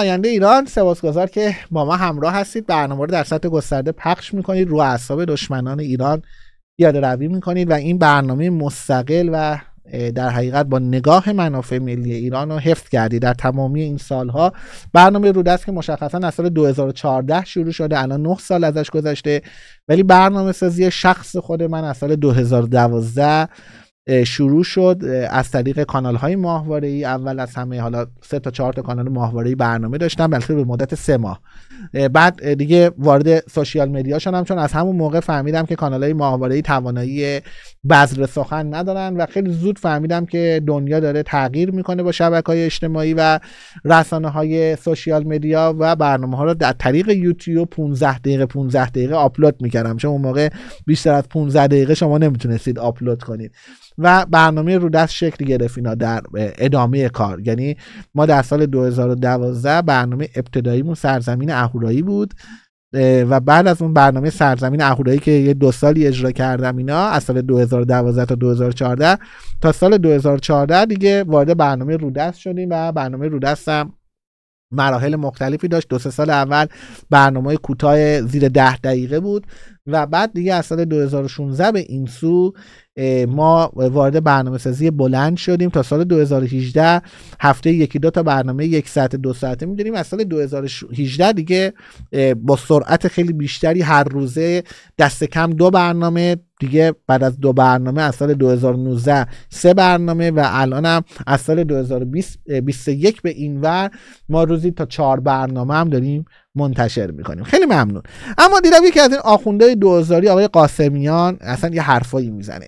آینده ایران سپاسگزار که با ما همراه هستید برنامه رو در سطح گسترده پخش میکنید رو اعصاب دشمنان ایران یاد روی میکنید و این برنامه مستقل و در حقیقت با نگاه منافع ملی ایران رو حفظ کردی در تمامی این سالها برنامه رو دست که مشخصا از سال 2014 شروع شده الان 9 سال ازش گذشته ولی برنامه سازی شخص خود من از سال 2012 شروع شد از طریق کانال های ماهواره ای اول از همه حالا سه تا چهار تا کانال ماهواره ای برنامه داشتم بلکه به مدت سه ماه بعد دیگه وارد سوشیال مدیا شدم چون از همون موقع فهمیدم که کانال های ماهواره ای توانایی بذر سخن ندارن و خیلی زود فهمیدم که دنیا داره تغییر میکنه با شبکه های اجتماعی و رسانه های سوشیال مدیا و برنامه ها رو در طریق یوتیوب 15 دقیقه 15 دقیقه آپلود میکردم چون اون موقع بیشتر از 15 دقیقه شما نمیتونستید آپلود کنید و برنامه رو دست شکل گرفت اینا در ادامه کار یعنی ما در سال 2012 برنامه ابتداییمون سرزمین اهورایی بود و بعد از اون برنامه سرزمین اهورایی که یه دو سالی اجرا کردم اینا از سال 2012 تا 2014 تا سال 2014 دیگه وارد برنامه رودست شدیم و برنامه هم مراحل مختلفی داشت دو سه سال اول برنامه کوتاه زیر ده دقیقه بود و بعد دیگه از سال 2016 به این سو ما وارد برنامه سازی بلند شدیم تا سال 2018 هفته یکی دو تا برنامه یک ساعت دو ساعته میدونیم از سال 2018 دیگه با سرعت خیلی بیشتری هر روزه دست کم دو برنامه دیگه بعد از دو برنامه از سال 2019 سه برنامه و الان هم از سال 2021 به این ور ما روزی تا چهار برنامه هم داریم منتشر میکنیم خیلی ممنون اما دیدم یکی از این آخوندهای دوزاری آقای قاسمیان اصلا یه حرفایی میزنه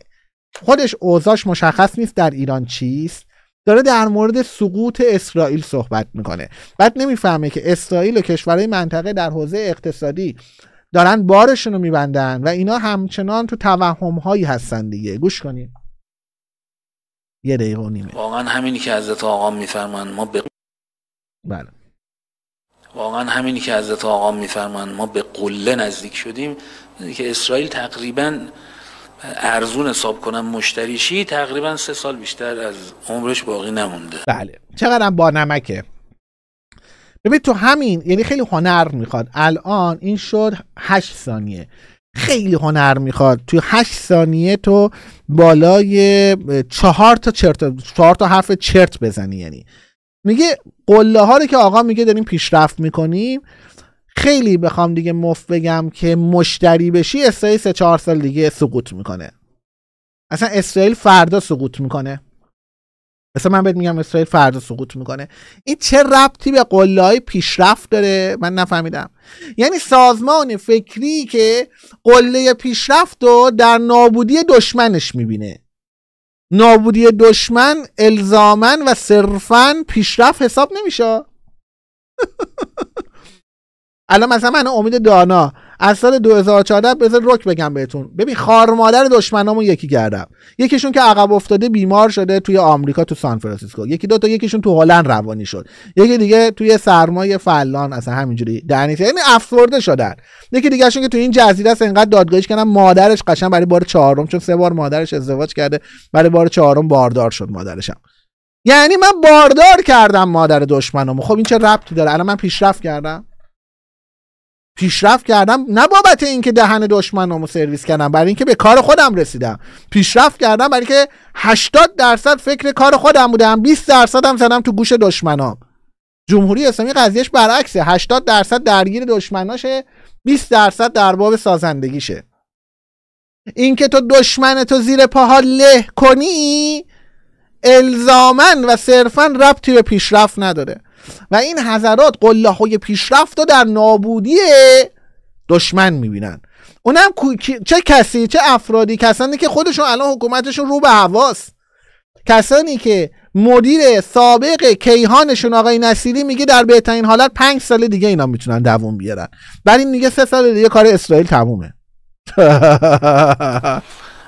خودش اوزاش مشخص نیست در ایران چیست داره در مورد سقوط اسرائیل صحبت میکنه بعد نمیفهمه که اسرائیل و کشورهای منطقه در حوزه اقتصادی دارن بارشون رو میبندن و اینا همچنان تو توهم هایی هستن دیگه گوش کنید یه دقیقه و نیمه واقعا همینی که حضرت آقا میفرمان ما بله واقعا همینی که حضرت آقا میفرمان ما به قله نزدیک شدیم که اسرائیل تقریبا ارزون حساب کنم مشتریشی تقریبا سه سال بیشتر از عمرش باقی نمونده بله چقدر با نمکه ببین تو همین یعنی خیلی هنر میخواد الان این شد هشت ثانیه خیلی هنر میخواد تو هشت ثانیه تو بالای چهار تا چرت چهار تا حرف چرت بزنی یعنی میگه قله ها رو که آقا میگه داریم پیشرفت میکنیم خیلی بخوام دیگه مفت بگم که مشتری بشی اسرائیل سه چهار سال دیگه سقوط میکنه اصلا اسرائیل فردا سقوط میکنه مثلا من بهت میگم اسرائیل فردا سقوط میکنه این چه ربطی به قله های پیشرفت داره من نفهمیدم یعنی سازمان فکری که قله پیشرفت رو در نابودی دشمنش میبینه نابودی دشمن الزامن و صرفا پیشرفت حساب نمیشه الان مثلا من امید دانا از سال 2014 بذار رک بگم بهتون ببین خار مادر دشمنامون یکی کردم یکیشون که عقب افتاده بیمار شده توی آمریکا تو سان فرانسیسکو یکی دو تا یکیشون تو هلند روانی شد یکی دیگه توی سرمایه فلان اصلا همینجوری درنیسی یعنی افسرده شدن یکی دیگهشون که توی این جزیره است انقدر دادگاهیش کردن مادرش قشنگ برای بار چهارم چون سه بار مادرش ازدواج کرده برای بار چهارم باردار شد مادرشم یعنی من باردار کردم مادر دشمنمو خب این چه ربطی داره الان من پیشرفت کردم پیشرفت کردم نه بابت اینکه دهن رو سرویس کردم برای اینکه به کار خودم رسیدم پیشرفت کردم برای اینکه 80 درصد فکر کار خودم بودم 20 درصدم زدم تو گوش دشمنام جمهوری اسلامی قضیهش برعکسه 80 درصد درگیر دشمناشه 20 درصد در باب سازندگیشه اینکه تو دشمن تو زیر پاها له کنی الزامن و صرفا ربطی به پیشرفت نداره و این حضرات قله های پیشرفت رو در نابودی دشمن میبینن اونم چه کسی چه افرادی کسانی که خودشون الان حکومتشون رو به هواست کسانی که مدیر سابق کیهانشون آقای نصیری میگه در بهترین حالت پنج سال دیگه اینا میتونن دووم بیارن این میگه سه سال دیگه کار اسرائیل تمومه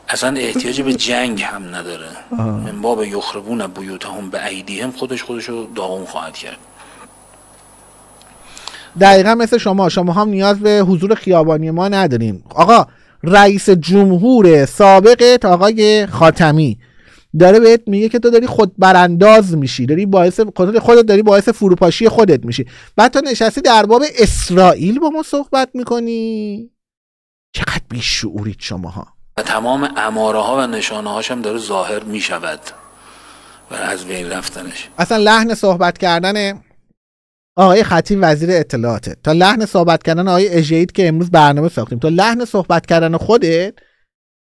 اصلا احتیاج به جنگ هم نداره من باب یخربون هم به ایدیهم خودش خودش رو داغون خواهد کرد دقیقا مثل شما شما هم نیاز به حضور خیابانی ما نداریم آقا رئیس جمهور سابق تا آقای خاتمی داره بهت میگه که تو داری خود برانداز میشی داری باعث خودت خودت داری باعث فروپاشی خودت میشی بعد تو نشستی در باب اسرائیل با ما صحبت میکنی چقدر بیشعورید شماها و تمام اماره ها و نشانه هاش هم داره ظاهر میشود و از بین رفتنش اصلا لحن صحبت کردنه آقای خطیب وزیر اطلاعاته تا لحن صحبت کردن آقای اژید که امروز برنامه ساختیم تا لحن صحبت کردن خودت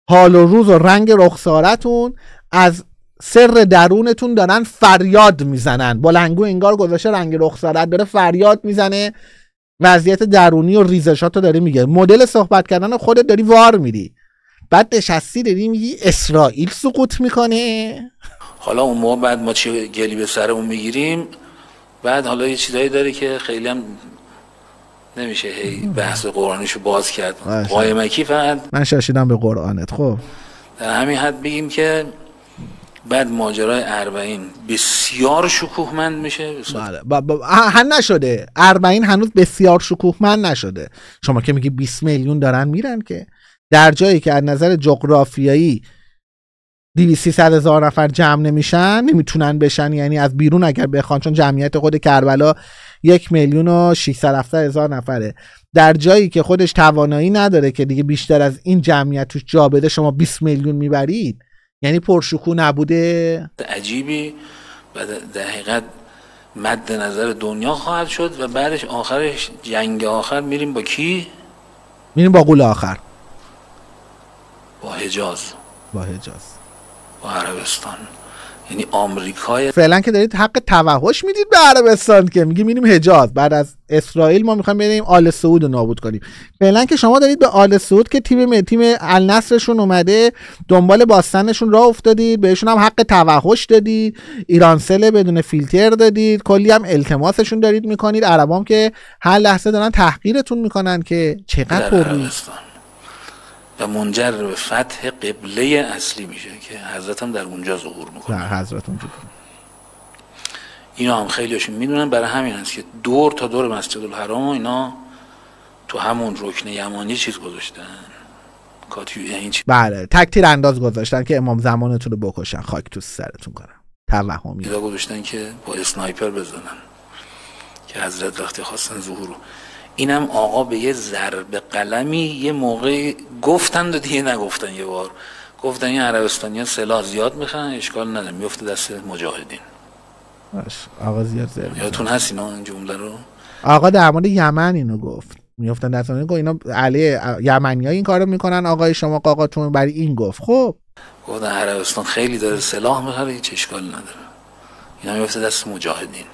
حال و روز و رنگ رخسارتون از سر درونتون دارن فریاد میزنن بلنگو انگار گذاشته رنگ رخسارت داره فریاد میزنه وضعیت درونی و ریزشاتو داری میگه مدل صحبت کردن خودت داری وار میری بعد نشستی داری میگی اسرائیل سقوط میکنه حالا اون موقع بعد ما چه گلی به سرمون میگیریم بعد حالا یه چیزایی داره که خیلی هم نمیشه هی بحث قرآنیشو باز کرد قایمکی فقط من ششیدم به قرآنت خب در همین حد بگیم که بعد ماجرای اربعین بسیار شکوهمند میشه بله هن نشده اربعین هنوز بسیار شکوهمند نشده شما که میگی 20 میلیون دارن میرن که در جایی که از نظر جغرافیایی دیویسی هزار نفر جمع نمیشن نمیتونن بشن یعنی از بیرون اگر بخوان چون جمعیت خود کربلا یک میلیون و 600 هزار نفره در جایی که خودش توانایی نداره که دیگه بیشتر از این جمعیت توش جا بده شما 20 میلیون میبرید یعنی پرشکو نبوده عجیبی و در حقیقت مد نظر دنیا خواهد شد و بعدش آخرش جنگ آخر میریم با کی؟ میریم با قول آخر با حجاز با حجاز و عربستان یعنی آمریکای فعلا که دارید حق توحش میدید به عربستان که میگی میریم حجاز بعد از اسرائیل ما میخوایم بریم آل سعود رو نابود کنیم فعلا که شما دارید به آل سعود که تیم تیم النصرشون اومده دنبال باستنشون راه افتادید بهشون هم حق توحش دادید ایرانسل بدون فیلتر دادید کلی هم التماسشون دارید میکنید عربام که هر لحظه دارن تحقیرتون میکنن که چقدر و منجر به فتح قبله اصلی میشه که حضرت هم در اونجا ظهور میکنه حضرت اونجا اینا هم خیلی هاشون میدونن برای همین هست که دور تا دور مسجد الحرام اینا تو همون رکن یمانی چیز گذاشتن این یعنی بله تکتیر انداز گذاشتن که امام زمانتون رو بکشن خاک تو سرتون کنن توهمی گذاشتن که با اسنایپر بزنن که حضرت وقتی خواستن ظهور رو اینم آقا به یه ضرب قلمی یه موقع گفتند و دیگه نگفتن یه بار گفتن این عربستانی سلاح زیاد میخوان اشکال نداره میفته دست مجاهدین آقا زیاد زیاد یادتون هست اینا این جمله رو آقا در مورد یمن اینو گفت میفتن دست گفت اینا علی یمنی ها این کارو میکنن آقای شما قاقاتون برای این گفت خب گفتن عربستان خیلی داره سلاح میخره هیچ اشکال نداره اینا میفته دست مجاهدین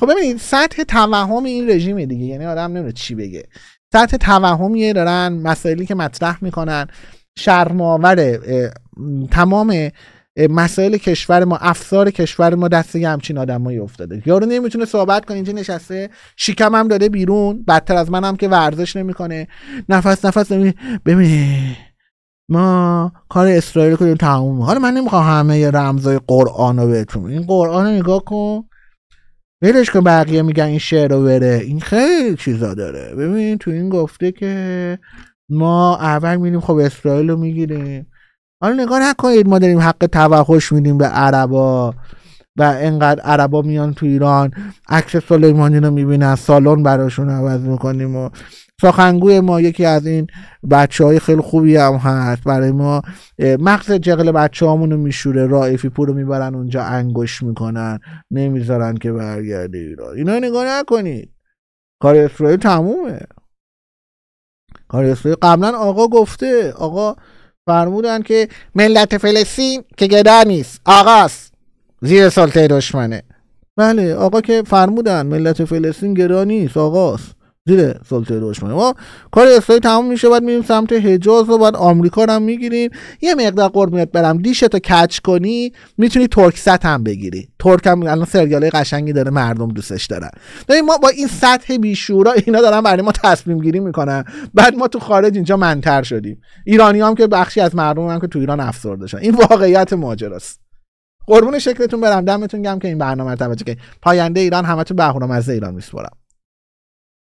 خب ببینید سطح توهم این رژیم دیگه یعنی آدم نمیره چی بگه سطح توهمیه دارن مسائلی که مطرح میکنن شرماور تمام مسائل کشور ما افسار کشور ما دست همچین آدمایی افتاده یارو نمیتونه صحبت کنه اینجا نشسته شیکم هم داده بیرون بدتر از منم که ورزش نمیکنه نفس نفس نمی... ببین ما کار اسرائیل کنیم تمام حالا من نمیخوام همه رمزای قرآن رو بهتون این قرآن رو نگاه کن ولش کن بقیه میگن این شعر رو بره این خیلی چیزا داره ببین تو این گفته که ما اول میریم خب اسرائیل رو میگیریم حالا نگاه نکنید ما داریم حق توحش میدیم به عربا و انقدر عربا میان تو ایران عکس سلیمانی رو میبینن سالن براشون عوض میکنیم و سخنگوی ما یکی از این بچه های خیلی خوبی هم هست برای ما مغز جغل بچه رو میشوره رایفی پور رو میبرن اونجا انگوش میکنن نمیذارن که برگرده ایران اینا نگاه نکنید کار اسرائیل تمومه کار قبلا آقا گفته آقا فرمودن که ملت فلسطین که گدا نیست آقاست زیر سالته دشمنه بله آقا که فرمودن ملت فلسطین گرانی آقاست زیر سلطه دشمنه ما کار اسرائیل تموم میشه بعد میریم سمت حجاز و بعد آمریکا رو هم میگیریم یه مقدار میاد برم دیشتو کچ کنی میتونی ترک ست هم بگیری ترک هم الان سریاله قشنگی داره مردم دوستش دارن داری ما با این سطح بیشورا اینا دارن برای ما تصمیم گیری میکنن بعد ما تو خارج اینجا منتر شدیم ایرانی هم که بخشی از مردم هم که تو ایران افسرده شدن این واقعیت ماجراست قربون شکلتون برم دمتون گم که این برنامه توجه که پاینده ایران همتون به از ایران میسپرم